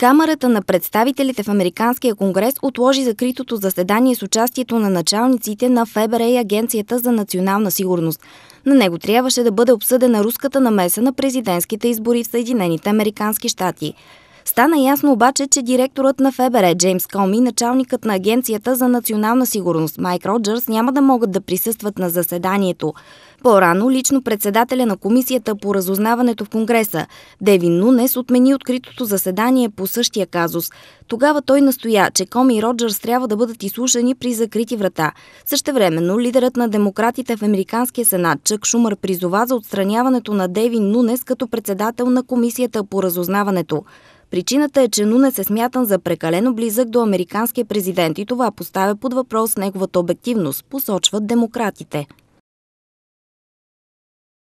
Камерата на представителите в Американския конгрес отложи закритото заседание с участието на началниците на ФБР и Агенцията за национална сигурност. На него трябваше да бъде обсъдена руската намеса на президентските избори в Съединените Американски щати. Стана ясно обаче, че директорът на ФБР Джеймс Коми, началникът на Агенцията за национална сигурност Майк Роджерс няма да могат да присъстват на заседанието. По-рано лично председателя на комисията по разузнаването в Конгреса Девин Нунес отмени откритото заседание по същия казус. Тогава той настоя, че Коми и Роджерс трябва да бъдат изслушани при закрити врата. Същевременно лидерът на демократите в Американския сенат Чък Шумър призова за отстраняването на Девин Нунес като председател на комисията по разузнаването. Причината е, че Нунес е смятан за прекалено близък до американския президент и това поставя под въпрос неговата обективност, посочват демократите.